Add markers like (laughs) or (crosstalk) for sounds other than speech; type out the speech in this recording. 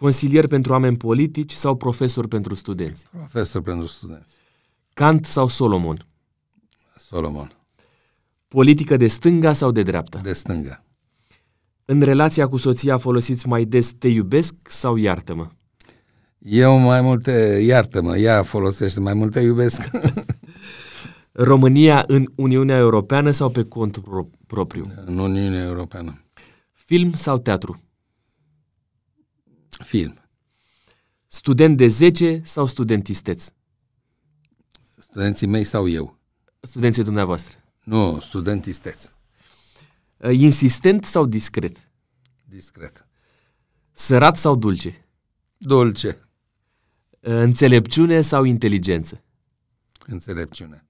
consilier pentru oameni politici sau profesor pentru studenți? Profesor pentru studenți. Kant sau Solomon? Solomon. Politică de stânga sau de dreapta? De stânga. În relația cu soția folosiți mai des te iubesc sau iartă-mă? Eu mai multe iartă-mă, ea folosește mai multe iubesc. (laughs) România în Uniunea Europeană sau pe cont propriu? În Uniunea Europeană. Film sau teatru? film. Student de 10 sau studentisteț? Studenții mei sau eu? Studenții dumneavoastră. Nu, studentisteț. Uh, insistent sau discret? Discret. Sărat sau dulce? Dulce. Uh, înțelepciune sau inteligență? Înțelepciune.